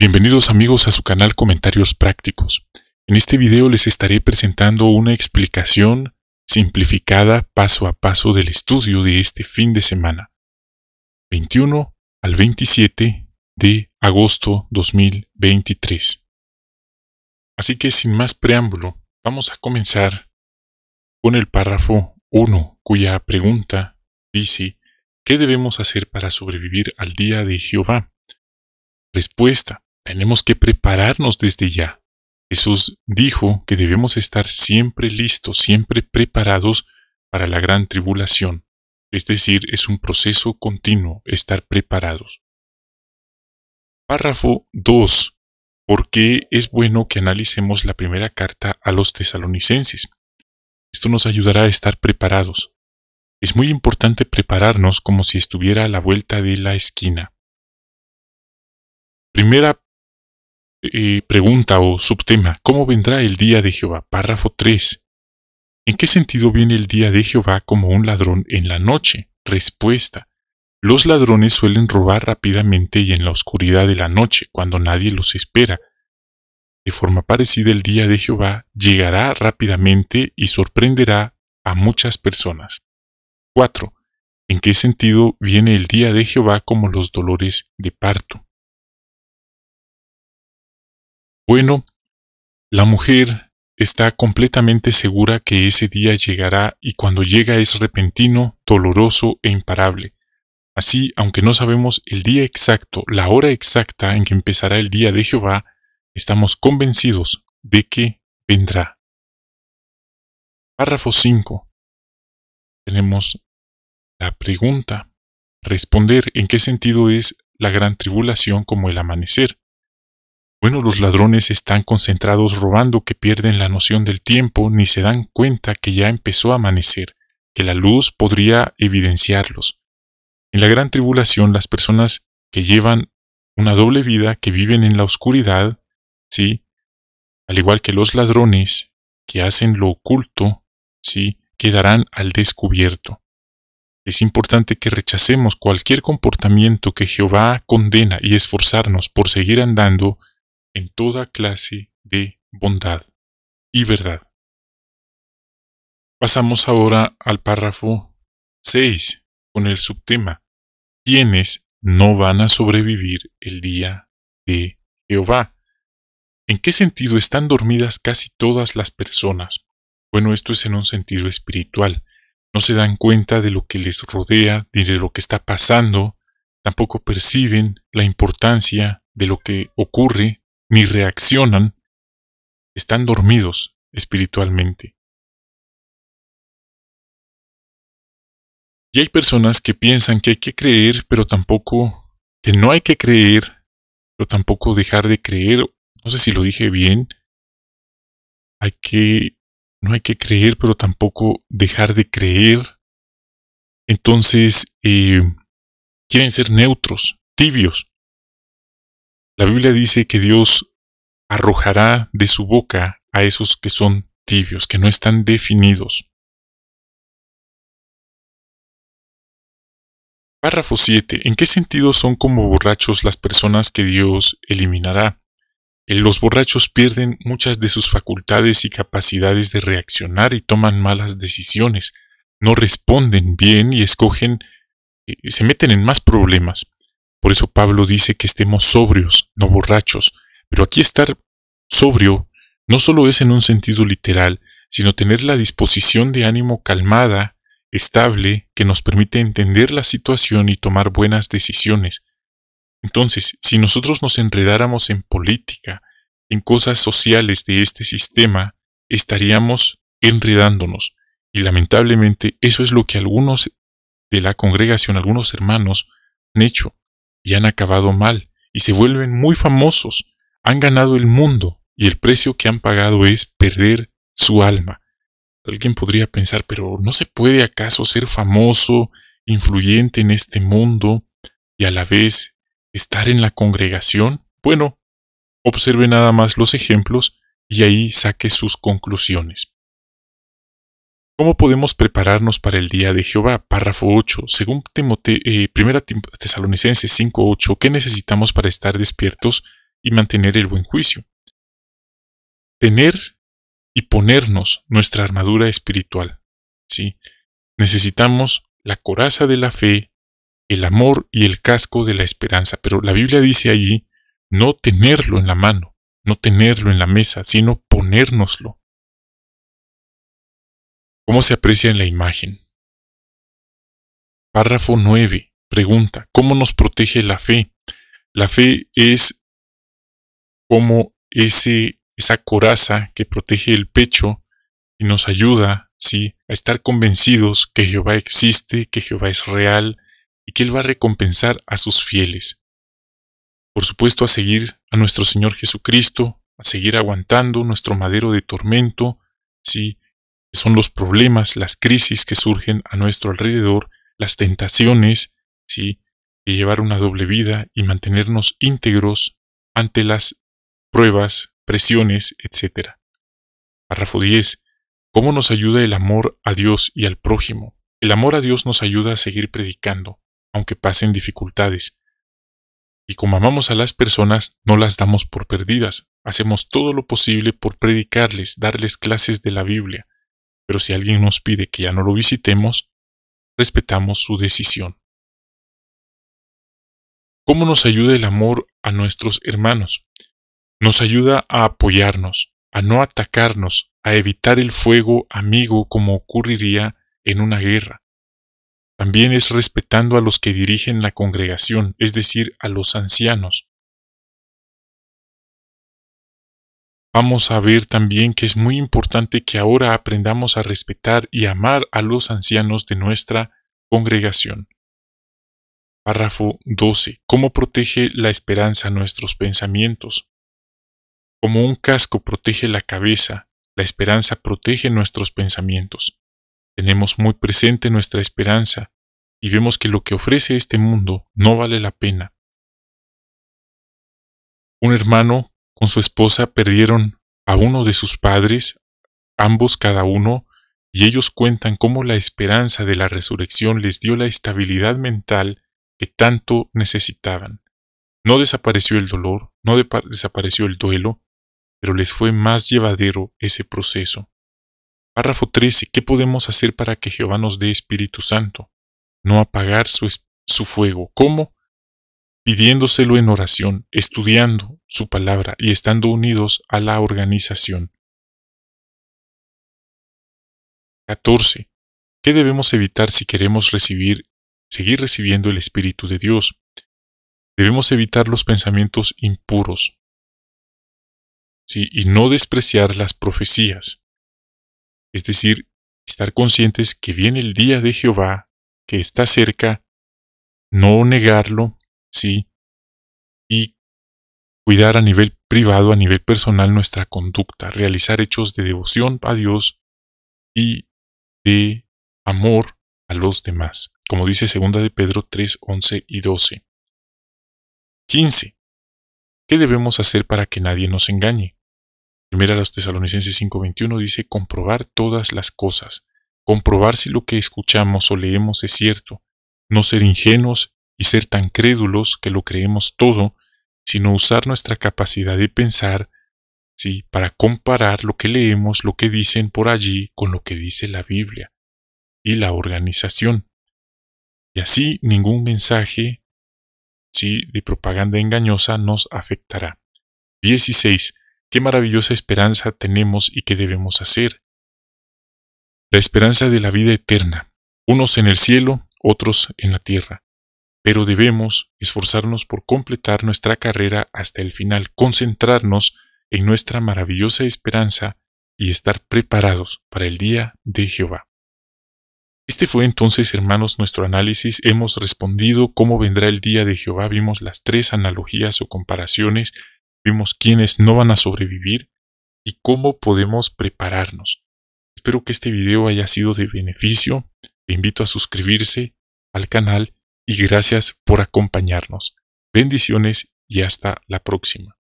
Bienvenidos amigos a su canal Comentarios Prácticos. En este video les estaré presentando una explicación simplificada paso a paso del estudio de este fin de semana, 21 al 27 de agosto 2023. Así que sin más preámbulo, vamos a comenzar con el párrafo 1, cuya pregunta dice, ¿qué debemos hacer para sobrevivir al día de Jehová? Respuesta. Tenemos que prepararnos desde ya. Jesús dijo que debemos estar siempre listos, siempre preparados para la gran tribulación. Es decir, es un proceso continuo estar preparados. Párrafo 2. ¿Por qué es bueno que analicemos la primera carta a los tesalonicenses? Esto nos ayudará a estar preparados. Es muy importante prepararnos como si estuviera a la vuelta de la esquina. Primera pregunta o subtema, ¿cómo vendrá el día de Jehová? Párrafo 3. ¿En qué sentido viene el día de Jehová como un ladrón en la noche? Respuesta. Los ladrones suelen robar rápidamente y en la oscuridad de la noche, cuando nadie los espera. De forma parecida, el día de Jehová llegará rápidamente y sorprenderá a muchas personas. 4. ¿En qué sentido viene el día de Jehová como los dolores de parto? Bueno, la mujer está completamente segura que ese día llegará y cuando llega es repentino, doloroso e imparable. Así, aunque no sabemos el día exacto, la hora exacta en que empezará el día de Jehová, estamos convencidos de que vendrá. Párrafo 5. Tenemos la pregunta. Responder en qué sentido es la gran tribulación como el amanecer. Bueno, los ladrones están concentrados robando que pierden la noción del tiempo ni se dan cuenta que ya empezó a amanecer, que la luz podría evidenciarlos. En la gran tribulación las personas que llevan una doble vida, que viven en la oscuridad, sí, al igual que los ladrones que hacen lo oculto, sí, quedarán al descubierto. Es importante que rechacemos cualquier comportamiento que Jehová condena y esforzarnos por seguir andando en toda clase de bondad y verdad. Pasamos ahora al párrafo 6 con el subtema, quienes no van a sobrevivir el día de Jehová. ¿En qué sentido están dormidas casi todas las personas? Bueno, esto es en un sentido espiritual. No se dan cuenta de lo que les rodea, ni de lo que está pasando, tampoco perciben la importancia de lo que ocurre ni reaccionan, están dormidos espiritualmente. Y hay personas que piensan que hay que creer, pero tampoco, que no hay que creer, pero tampoco dejar de creer. No sé si lo dije bien. Hay que, no hay que creer, pero tampoco dejar de creer. Entonces, eh, quieren ser neutros, tibios. La Biblia dice que Dios arrojará de su boca a esos que son tibios, que no están definidos. Párrafo 7. ¿En qué sentido son como borrachos las personas que Dios eliminará? Eh, los borrachos pierden muchas de sus facultades y capacidades de reaccionar y toman malas decisiones. No responden bien y escogen, eh, se meten en más problemas. Por eso Pablo dice que estemos sobrios, no borrachos. Pero aquí estar sobrio no solo es en un sentido literal, sino tener la disposición de ánimo calmada, estable, que nos permite entender la situación y tomar buenas decisiones. Entonces, si nosotros nos enredáramos en política, en cosas sociales de este sistema, estaríamos enredándonos. Y lamentablemente eso es lo que algunos de la congregación, algunos hermanos, han hecho y han acabado mal, y se vuelven muy famosos, han ganado el mundo, y el precio que han pagado es perder su alma. Alguien podría pensar, pero ¿no se puede acaso ser famoso, influyente en este mundo, y a la vez estar en la congregación? Bueno, observe nada más los ejemplos y ahí saque sus conclusiones. ¿Cómo podemos prepararnos para el día de Jehová? Párrafo 8. Según 1 eh, Tesalonicenses 5.8, ¿qué necesitamos para estar despiertos y mantener el buen juicio? Tener y ponernos nuestra armadura espiritual. Sí, necesitamos la coraza de la fe, el amor y el casco de la esperanza. Pero la Biblia dice allí no tenerlo en la mano, no tenerlo en la mesa, sino ponérnoslo. ¿Cómo se aprecia en la imagen? Párrafo 9. Pregunta. ¿Cómo nos protege la fe? La fe es como ese, esa coraza que protege el pecho y nos ayuda, sí, a estar convencidos que Jehová existe, que Jehová es real y que Él va a recompensar a sus fieles. Por supuesto, a seguir a nuestro Señor Jesucristo, a seguir aguantando nuestro madero de tormento, sí, son los problemas, las crisis que surgen a nuestro alrededor, las tentaciones, ¿sí? de llevar una doble vida y mantenernos íntegros ante las pruebas, presiones, etc. Párrafo 10. ¿Cómo nos ayuda el amor a Dios y al prójimo? El amor a Dios nos ayuda a seguir predicando, aunque pasen dificultades. Y como amamos a las personas, no las damos por perdidas. Hacemos todo lo posible por predicarles, darles clases de la Biblia, pero si alguien nos pide que ya no lo visitemos, respetamos su decisión. ¿Cómo nos ayuda el amor a nuestros hermanos? Nos ayuda a apoyarnos, a no atacarnos, a evitar el fuego amigo como ocurriría en una guerra. También es respetando a los que dirigen la congregación, es decir, a los ancianos, Vamos a ver también que es muy importante que ahora aprendamos a respetar y amar a los ancianos de nuestra congregación. Párrafo 12. ¿Cómo protege la esperanza nuestros pensamientos? Como un casco protege la cabeza, la esperanza protege nuestros pensamientos. Tenemos muy presente nuestra esperanza y vemos que lo que ofrece este mundo no vale la pena. Un hermano con su esposa perdieron a uno de sus padres, ambos cada uno, y ellos cuentan cómo la esperanza de la resurrección les dio la estabilidad mental que tanto necesitaban. No desapareció el dolor, no desapareció el duelo, pero les fue más llevadero ese proceso. Párrafo 13. ¿Qué podemos hacer para que Jehová nos dé Espíritu Santo? No apagar su fuego. ¿Cómo? pidiéndoselo en oración, estudiando su palabra y estando unidos a la organización. 14. ¿Qué debemos evitar si queremos recibir, seguir recibiendo el Espíritu de Dios? Debemos evitar los pensamientos impuros. y no despreciar las profecías. Es decir, estar conscientes que viene el día de Jehová, que está cerca, no negarlo, sí y cuidar a nivel privado, a nivel personal nuestra conducta, realizar hechos de devoción a Dios y de amor a los demás, como dice 2 de Pedro 3, 11 y 12. 15. ¿Qué debemos hacer para que nadie nos engañe? Primera los Tesalonicenses 5:21 dice comprobar todas las cosas, comprobar si lo que escuchamos o leemos es cierto, no ser ingenuos y ser tan crédulos que lo creemos todo, sino usar nuestra capacidad de pensar, sí, para comparar lo que leemos, lo que dicen por allí con lo que dice la Biblia y la organización. Y así ningún mensaje, sí, de propaganda engañosa nos afectará. 16. Qué maravillosa esperanza tenemos y qué debemos hacer. La esperanza de la vida eterna, unos en el cielo, otros en la tierra pero debemos esforzarnos por completar nuestra carrera hasta el final, concentrarnos en nuestra maravillosa esperanza y estar preparados para el día de Jehová. Este fue entonces, hermanos, nuestro análisis. Hemos respondido cómo vendrá el día de Jehová. Vimos las tres analogías o comparaciones. Vimos quiénes no van a sobrevivir y cómo podemos prepararnos. Espero que este video haya sido de beneficio. Te invito a suscribirse al canal y gracias por acompañarnos. Bendiciones y hasta la próxima.